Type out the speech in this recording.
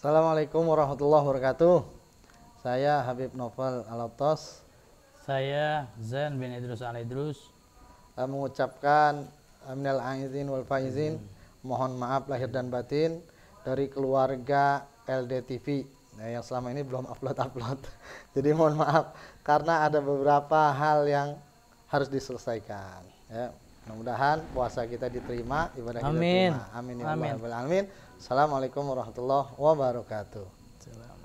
Assalamualaikum warahmatullahi wabarakatuh. Saya Habib Novel Alaptos. Saya Zain bin Idrus Al Idrus. Uh, mengucapkan Amnel aizin wal faizin, hmm. mohon maaf lahir dan batin dari keluarga LDTV nah, yang selama ini belum upload-upload. Jadi mohon maaf karena ada beberapa hal yang harus diselesaikan. Ya. Mudah-mudahan puasa kita diterima, ibadah amin. kita diterima. Amin. Ya amin amin. Assalamualaikum warahmatullahi wabarakatuh.